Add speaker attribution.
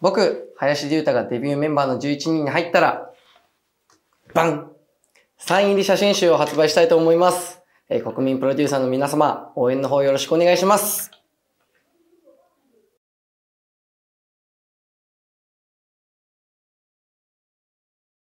Speaker 1: 僕、林隆太がデビューメンバーの11人に
Speaker 2: 入ったら、バンサイン入り写真集を発売したいと思います。
Speaker 1: えー、国民プロデューサーの皆様、応援の方よろしくお願いします。